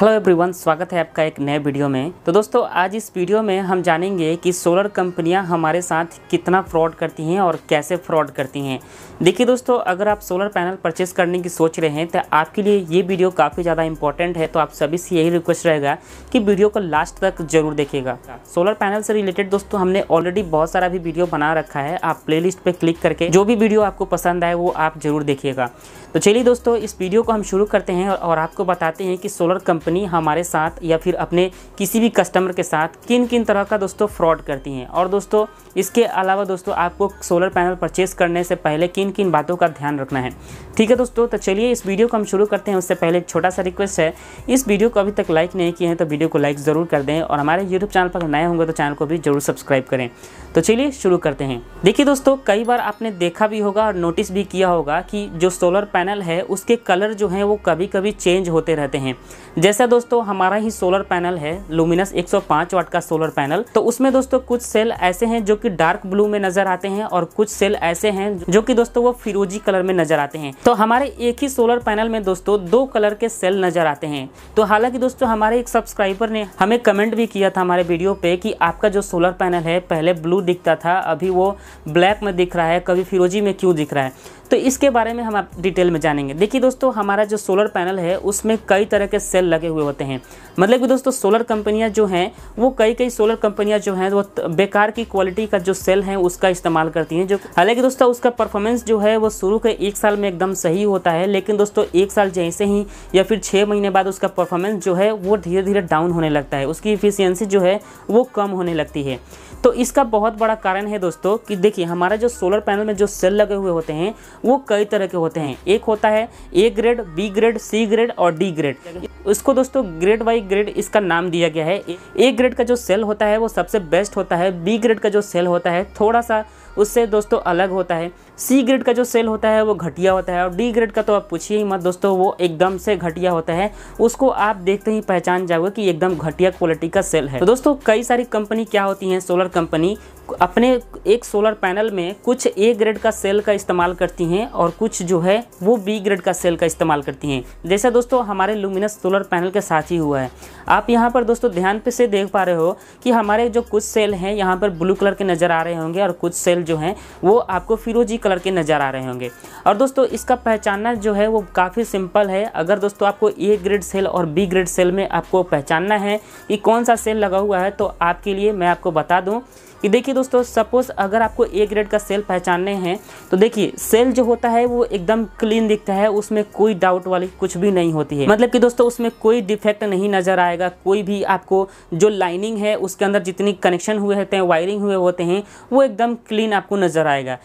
hello everyone स्वागत है आपका एक नए वीडियो में तो दोस्तों आज इस वीडियो में हम जानेंगे कि सोलर कंपनियां हमारे साथ कितना फ्रॉड करती हैं और कैसे फ्रॉड करती हैं देखिए दोस्तों अगर आप सोलर पैनल परचेस करने की सोच रहे हैं तो आपके लिए ये वीडियो काफ़ी ज़्यादा इंपॉर्टेंट है तो आप सभी से यही रिक्वेस्ट रहेगा कि वीडियो को लास्ट तक जरूर देखेगा सोलर पैनल से रिलेटेड दोस्तों हमने ऑलरेडी बहुत सारा भी वीडियो बना रखा है आप प्ले लिस्ट पर क्लिक करके जो भी वीडियो आपको पसंद आए वो आप ज़रूर देखिएगा तो चलिए दोस्तों इस वीडियो को हम शुरू करते हैं और आपको बताते हैं कि सोलर कंपनी कंपनी हमारे साथ या फिर अपने किसी भी कस्टमर के साथ किन किन तरह का दोस्तों फ्रॉड करती हैं और दोस्तों इसके अलावा दोस्तों आपको सोलर पैनल परचेस करने से पहले किन किन बातों का ध्यान रखना है ठीक है दोस्तों तो चलिए इस वीडियो को हम शुरू करते हैं उससे पहले एक छोटा सा रिक्वेस्ट है इस वीडियो को अभी तक लाइक नहीं किए हैं तो वीडियो को लाइक ज़रूर कर दें और हमारे यूट्यूब चैनल पर नए होंगे तो चैनल को भी जरूर सब्सक्राइब करें तो चलिए शुरू करते हैं देखिए दोस्तों कई बार आपने देखा भी होगा और नोटिस भी किया होगा कि जो सोलर पैनल है उसके कलर जो हैं वो कभी कभी चेंज होते रहते हैं जैसे जैसा दोस्तों हमारा ही सोलर पैनल है लुमिनस 105 वाट का सोलर पैनल तो उसमें दोस्तों कुछ सेल ऐसे हैं जो कि डार्क ब्लू में नजर आते हैं और कुछ सेल ऐसे हैं जो कि दोस्तों वो फिरोजी कलर में नजर आते हैं तो हमारे एक ही सोलर पैनल में दोस्तों दो कलर के सेल नजर आते हैं तो हालांकि दोस्तों हमारे एक सब्सक्राइबर ने हमें कमेंट भी किया था हमारे वीडियो पे की आपका जो सोलर पैनल है पहले ब्लू दिखता था अभी वो ब्लैक में दिख रहा है कभी फिरोजी में क्यों दिख रहा है तो इसके बारे में हम आप डिटेल में जानेंगे देखिए दोस्तों हमारा जो सोलर पैनल है उसमें कई तरह के सेल लगे हुए होते हैं मतलब कि दोस्तों सोलर कंपनियां जो हैं वो कई कई सोलर कंपनियां जो हैं वो बेकार की क्वालिटी का जो सेल है उसका इस्तेमाल करती हैं जो हालांकि दोस्तों उसका परफॉर्मेंस जो है वो शुरू के एक साल में एकदम सही होता है लेकिन दोस्तों एक साल जैसे ही या फिर छः महीने बाद उसका परफॉर्मेंस जो है वो धीरे धीरे डाउन होने लगता है उसकी इफिशियंसी जो है वो कम होने लगती है तो इसका बहुत बड़ा कारण है दोस्तों कि देखिए हमारा जो सोलर पैनल में जो सेल लगे हुए होते हैं वो कई तरह के होते हैं एक होता है A grade B grade C grade और डी ग्रेड उसको दोस्तों ग्रेड बाई ग्रेड इसका नाम दिया गया है ए ग्रेड का जो सेल होता है वो सबसे बेस्ट होता है बी ग्रेड का जो सेल होता है थोड़ा सा उससे दोस्तों अलग होता है सी ग्रेड का जो सेल होता है वो घटिया होता है और डी ग्रेड का तो आप पूछिए ही मत दोस्तों वो एकदम से घटिया होता है उसको आप देखते ही पहचान जाओगे कि एकदम घटिया क्वालिटी का सेल है तो दोस्तों कई सारी कंपनी क्या होती हैं सोलर कंपनी अपने एक सोलर पैनल में कुछ ए ग्रेड का सेल का इस्तेमाल करती हैं हैं और कुछ जो है वो बी ग्रेड का सेल का इस्तेमाल करती हैं जैसा दोस्तों हमारे लुमिनस सोलर पैनल के साथ ही हुआ है आप यहाँ पर दोस्तों ध्यान पे से देख पा रहे हो कि हमारे जो कुछ सेल हैं यहाँ पर ब्लू कलर के नज़र आ रहे होंगे और कुछ सेल जो हैं वो आपको फिरोजी कलर के नज़र आ रहे होंगे और दोस्तों इसका पहचानना जो है वो काफ़ी सिंपल है अगर दोस्तों आपको ए ग्रेड सेल और बी ग्रेड सेल में आपको पहचानना है कि कौन सा सेल लगा हुआ है तो आपके लिए मैं आपको बता दूँ कि देखिए दोस्तों सपोज़ अगर आपको ए ग्रेड का सेल पहचानने हैं तो देखिए सेल जो होता है वो एकदम क्लीन दिखता है उसमें कोई डाउट वाली कुछ भी नहीं होती है मतलब कि दोस्तों उसमें कोई डिफेक्ट नहीं नज़र आएगा कोई भी आपको जो लाइनिंग है उसके अंदर जितनी कनेक्शन हुए होते हैं वायरिंग हुए होते हैं वो एकदम क्लीन आपको नज़र आएगा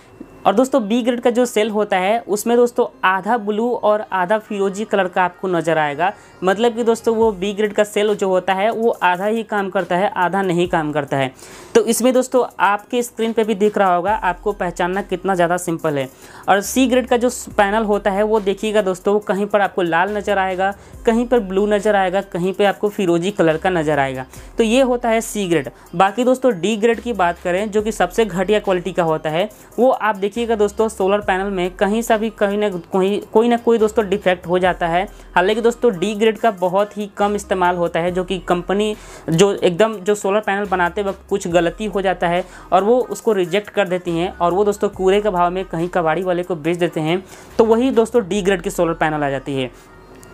और दोस्तों बी ग्रेड का जो सेल होता है उसमें दोस्तों आधा ब्लू और आधा फिरोजी कलर का आपको नज़र आएगा मतलब कि दोस्तों वो बी ग्रेड का सेल जो होता है वो आधा ही काम करता है आधा नहीं काम करता है तो इसमें दोस्तों आपके स्क्रीन पे भी दिख रहा होगा आपको पहचानना कितना ज़्यादा सिंपल है और सी ग्रेड का जो पैनल होता है वो देखिएगा दोस्तों कहीं पर आपको लाल नज़र आएगा कहीं पर ब्लू नज़र आएगा कहीं पर आपको फिरोजी कलर का नज़र आएगा तो ये होता है सी ग्रेड बाकी दोस्तों डी ग्रेड की बात करें जो कि सबसे घटिया क्वालिटी का होता है वो आप देखिएगा दोस्तों सोलर पैनल में कहीं सा भी कहीं ना कहीं कोई ना कोई दोस्तों डिफेक्ट हो जाता है हालांकि दोस्तों डी ग्रेड का बहुत ही कम इस्तेमाल होता है जो कि कंपनी जो एकदम जो सोलर पैनल बनाते वक्त कुछ गलती हो जाता है और वो उसको रिजेक्ट कर देती हैं और वो दोस्तों कूड़े के भाव में कहीं कबाड़ी वाले को बेच देते हैं तो वही दोस्तों डी ग्रेड की सोलर पैनल आ जाती है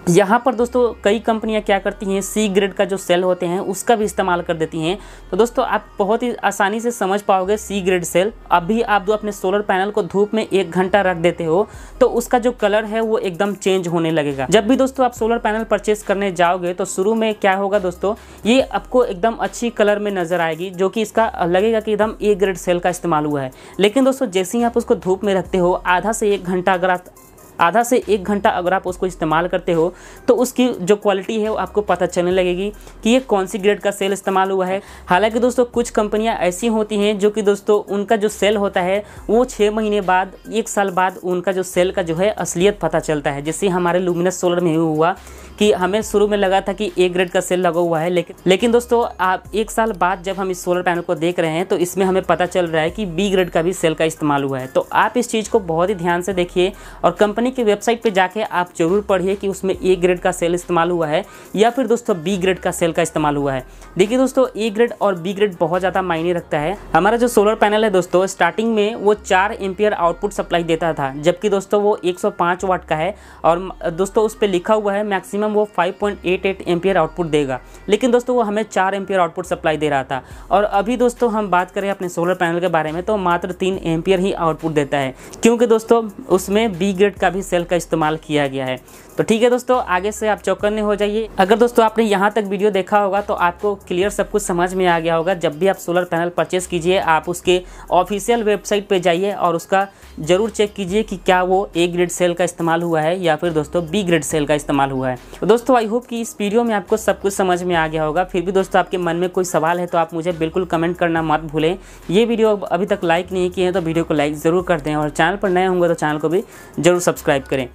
यहाँ पर दोस्तों कई कंपनियाँ क्या करती हैं सी ग्रेड का जो सेल होते हैं उसका भी इस्तेमाल कर देती हैं तो दोस्तों आप बहुत ही आसानी से समझ पाओगे सी ग्रेड सेल अभी आप जो अपने सोलर पैनल को धूप में एक घंटा रख देते हो तो उसका जो कलर है वो एकदम चेंज होने लगेगा जब भी दोस्तों आप सोलर पैनल परचेस करने जाओगे तो शुरू में क्या होगा दोस्तों ये आपको एकदम अच्छी कलर में नजर आएगी जो कि इसका लगेगा कि एकदम ए ग्रेड सेल का इस्तेमाल हुआ है लेकिन दोस्तों जैसे ही आप उसको धूप में रखते हो आधा से एक घंटा अगर आप आधा से एक घंटा अगर आप उसको इस्तेमाल करते हो तो उसकी जो क्वालिटी है वो आपको पता चलने लगेगी कि ये कौन सी ग्रेड का सेल इस्तेमाल हुआ है हालांकि दोस्तों कुछ कंपनियां ऐसी होती हैं जो कि दोस्तों उनका जो सेल होता है वो छः महीने बाद एक साल बाद उनका जो सेल का जो है असलियत पता चलता है जैसे हमारे लुमिनस सोलर में हुआ कि हमें शुरू में लगा था कि ए ग्रेड का सेल लगा हुआ है लेकिन लेकिन दोस्तों आप एक साल बाद जब हम इस सोलर पैनल को देख रहे हैं तो इसमें हमें पता चल रहा है कि बी ग्रेड का भी सेल का इस्तेमाल हुआ है तो आप इस चीज़ को बहुत ही ध्यान से देखिए और कंपनी कंपनी की वेबसाइट पे जाके आप जरूर पढ़िए कि उसमें ए ग्रेड का सेल इस्तेमाल हुआ है या फिर दोस्तों बी ग्रेड का सेल का इस्तेमाल हुआ है देखिए दोस्तों ए ग्रेड और बी ग्रेड बहुत ज़्यादा मायने रखता है हमारा जो सोलर पैनल है दोस्तों स्टार्टिंग में वो चार एम्पियर आउटपुट सप्लाई देता था जबकि दोस्तों वो एक वाट का है और दोस्तों उस पर लिखा हुआ है मैक्सिमम वो फाइव पॉइंट आउटपुट देगा लेकिन दोस्तों वो हमें चार एम्पियर आउटपुट सप्लाई दे रहा था और अभी दोस्तों हम बात करें अपने सोलर पैनल के बारे में तो मात्र तीन एम्पियर ही आउटपुट देता है क्योंकि दोस्तों उसमें बी ग्रेड का भी सेल का इस्तेमाल किया गया है तो ठीक है दोस्तों आगे से आप चौकन्ने हो जाइए अगर दोस्तों आपने यहाँ तक वीडियो देखा होगा तो आपको क्लियर सब कुछ समझ में आ गया होगा जब भी आप सोलर पैनल परचेस कीजिए आप उसके ऑफिशियल वेबसाइट पर जाइए और उसका ज़रूर चेक कीजिए कि क्या वो ए ग्रेड सेल का इस्तेमाल हुआ है या फिर दोस्तों बी ग्रेड सेल का इस्तेमाल हुआ है तो दोस्तों आई होप कि इस वीडियो में आपको सब कुछ समझ में आ गया होगा फिर भी दोस्तों आपके मन में कोई सवाल है तो आप मुझे बिल्कुल कमेंट करना मत भूलें ये वीडियो अभी तक लाइक नहीं किए हैं तो वीडियो को लाइक ज़रूर कर दें और चैनल पर नए होंगे तो चैनल को भी ज़रूर सब्सक्राइब करें